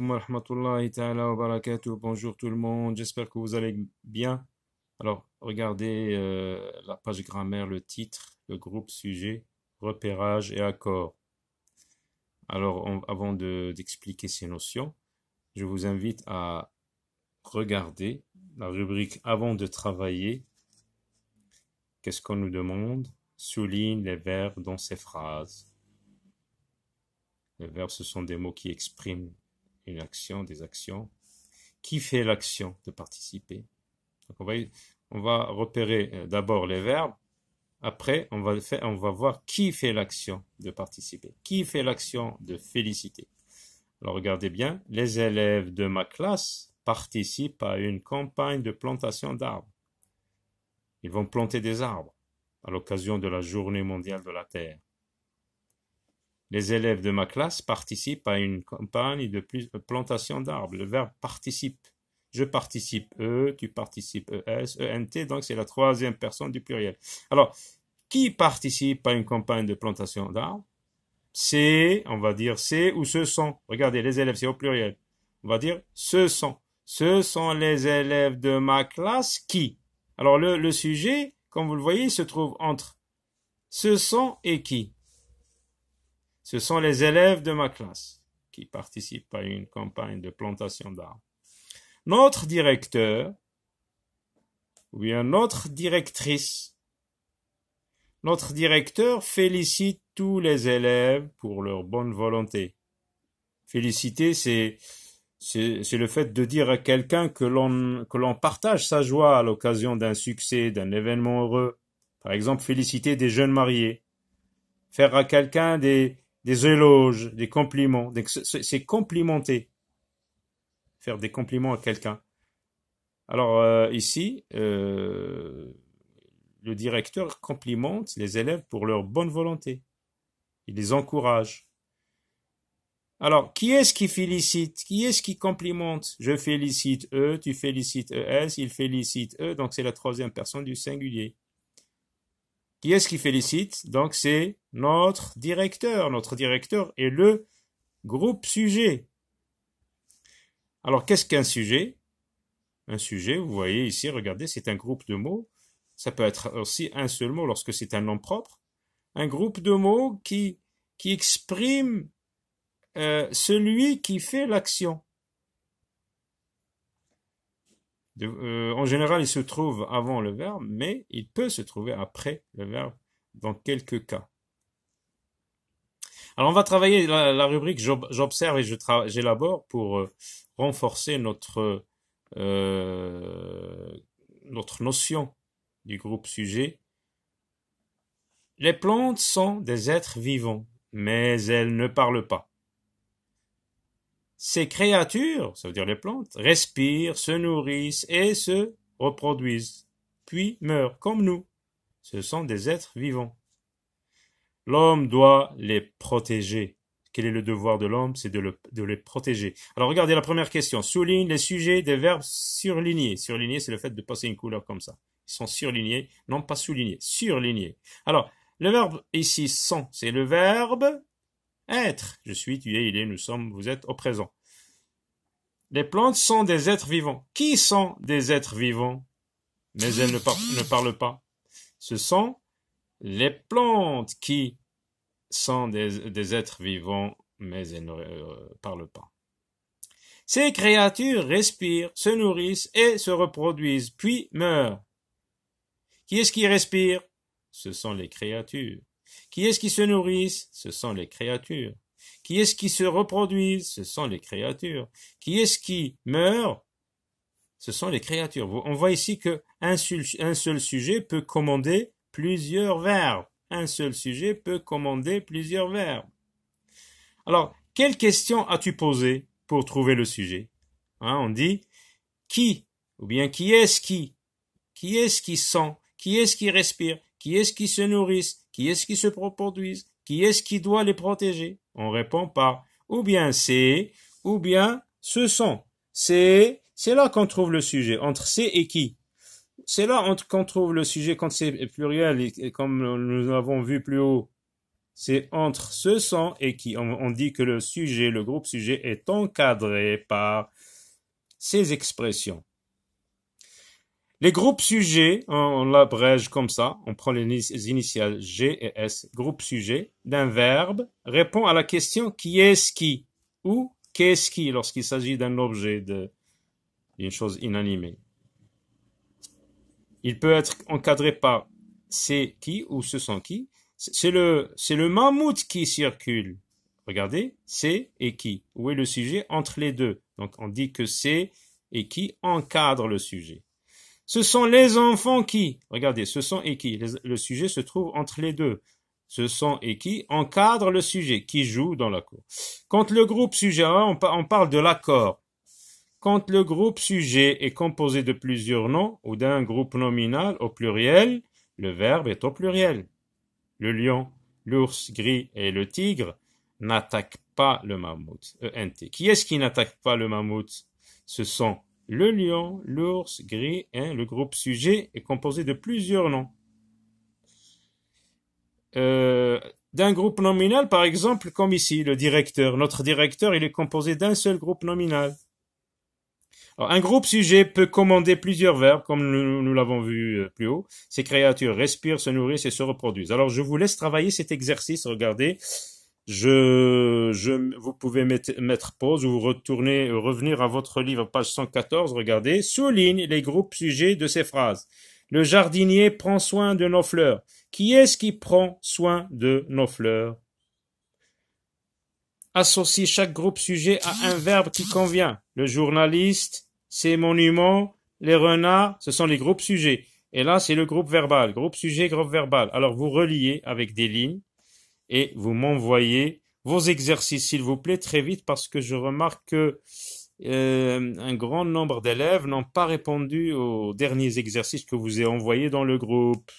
Bonjour tout le monde, j'espère que vous allez bien. Alors, regardez euh, la page grammaire, le titre, le groupe sujet, repérage et accord. Alors, avant d'expliquer ces notions, je vous invite à regarder la rubrique avant de travailler. Qu'est-ce qu'on nous demande Souligne les verbes dans ces phrases. Les verbes, ce sont des mots qui expriment une action, des actions. Qui fait l'action de participer on va, repérer euh, d'abord les verbes. Après, on va, on va voir qui fait l'action de participer. Qui fait l'action de féliciter Alors regardez bien, les élèves de ma classe participent à une campagne de plantation d'arbres. Ils vont planter des arbres à l'occasion de la journée mondiale de la Terre. Les élèves de ma classe participent à une campagne de euh, plantation d'arbres. Le verbe participe. Je participe E, tu participes ES, ENT, donc c'est la troisième personne du pluriel. Alors, qui participe à une campagne de plantation d'arbres C'est, on va dire c'est ou ce sont. Regardez, les élèves, c'est au pluriel. On va dire ce sont. Ce sont les élèves de ma classe qui. Alors, le, le sujet, comme vous le voyez, se trouve entre ce sont et qui. Ce sont les élèves de ma classe qui participent à une campagne de plantation d'arbres. Notre directeur, ou notre directrice, notre directeur félicite tous les élèves pour leur bonne volonté. Féliciter, c'est c'est le fait de dire à quelqu'un que l'on partage sa joie à l'occasion d'un succès, d'un événement heureux. Par exemple, féliciter des jeunes mariés. Faire à quelqu'un des, des éloges, des compliments. C'est complimenter. Faire des compliments à quelqu'un. Alors euh, ici, euh, le directeur complimente les élèves pour leur bonne volonté. Il les encourage. Alors, qui est-ce qui félicite Qui est-ce qui complimente Je félicite eux, tu félicites ES, il félicite eux, donc c'est la troisième personne du singulier. Qui est-ce qui félicite Donc c'est notre directeur. Notre directeur est le groupe sujet. Alors qu'est-ce qu'un sujet Un sujet, vous voyez ici, regardez, c'est un groupe de mots. Ça peut être aussi un seul mot lorsque c'est un nom propre. Un groupe de mots qui, qui exprime euh, celui qui fait l'action. Euh, en général, il se trouve avant le verbe, mais il peut se trouver après le verbe dans quelques cas. Alors, on va travailler la, rubrique j'observe et j'élabore pour euh, renforcer notre, euh, notre notion du groupe sujet. Les plantes sont des êtres vivants, mais elles ne parlent pas ces créatures, ça veut dire les plantes, respirent, se nourrissent et se reproduisent, puis meurent comme nous. Ce sont des êtres vivants. L'homme doit les protéger. Quel est le devoir de l'homme C'est de, les protéger. Alors regardez la première question. Souligne les sujets des verbes surlignés. Surligné, c'est le fait de passer une couleur comme ça. Ils sont surlignés, non pas soulignés, surlignés. Alors, le verbe ici sont, c'est le verbe être, je suis, tu es, il est, nous sommes, vous êtes au présent. Les plantes sont des êtres vivants. Qui sont des êtres vivants Mais elles ne, parlent pas. Ce sont les plantes qui sont des, êtres vivants, mais elles ne euh, parlent pas. Ces créatures respirent, se nourrissent et se reproduisent, puis meurent. Qui est-ce qui respire Ce sont les créatures. Qui est-ce qui se nourrissent Ce sont les créatures. Qui est-ce qui se reproduisent Ce sont les créatures. Qui est-ce qui meurt Ce sont les créatures. On voit ici que un seul sujet peut commander plusieurs verbes. Un seul sujet peut commander plusieurs verbes. Alors, quelle question as-tu posée pour trouver le sujet hein, On dit qui ou bien qui est-ce qui Qui est-ce qui sent Qui est-ce qui respire Qui est-ce qui se nourrisse qui est-ce qui se produisent Qui est-ce qui doit les protéger On répond par ou bien c'est, ou bien ce sont. C'est, c'est là qu'on trouve le sujet, entre c'est et qui. C'est là qu'on trouve le sujet quand c'est pluriel, et, comme nous l'avons vu plus haut. C'est entre ce sont et qui. on dit que le sujet, le groupe sujet est encadré par ces expressions. Les groupes sujets, on l'abrège comme ça, on prend les initiales G et S, groupe sujet d'un verbe répond à la question qui est-ce qui ou qu'est-ce qui lorsqu'il s'agit d'un objet, d'une chose inanimée. Il peut être encadré par c'est qui ou ce sont qui. C'est le, c'est le mammouth qui circule. Regardez, c'est et qui. Où est le sujet entre les deux Donc on dit que c'est et qui encadre le sujet. Ce sont les enfants qui, regardez, ce sont et qui, le sujet se trouve entre les deux. Ce sont et qui encadrent le sujet, qui joue dans la cour. Quand le groupe sujet on, on parle de l'accord. Quand le groupe sujet est composé de plusieurs noms ou d'un groupe nominal au pluriel, le verbe est au pluriel. Le lion, l'ours gris et le tigre n'attaquent pas le mammouth. E euh, -N -T. Qui est-ce qui n'attaque pas le mammouth Ce sont le lion, l'ours gris, hein, le groupe sujet est composé de plusieurs noms. Euh, d'un groupe nominal, par exemple, comme ici, le directeur. Notre directeur, il est composé d'un seul groupe nominal. un groupe sujet peut commander plusieurs verbes, comme nous, l'avons vu euh, plus haut. Ces créatures respirent, se nourrissent et se reproduisent. Alors, je vous laisse travailler cet exercice. Regardez. Je, vous pouvez mettre, pause ou retourner, revenir à votre livre, page 114, regardez, souligne les groupes sujets de ces phrases. Le jardinier prend soin de nos fleurs. Qui est-ce qui prend soin de nos fleurs Associe chaque groupe sujet à un verbe qui convient. Le journaliste, ses monuments, les renards, ce sont les groupes sujets. Et là, c'est le groupe verbal, groupe sujet, groupe verbal. Alors, vous reliez avec des lignes et vous m'envoyez vos exercices, s'il vous plaît, très vite, parce que je remarque que euh, un grand nombre d'élèves n'ont pas répondu aux derniers exercices que vous avez envoyés dans le groupe.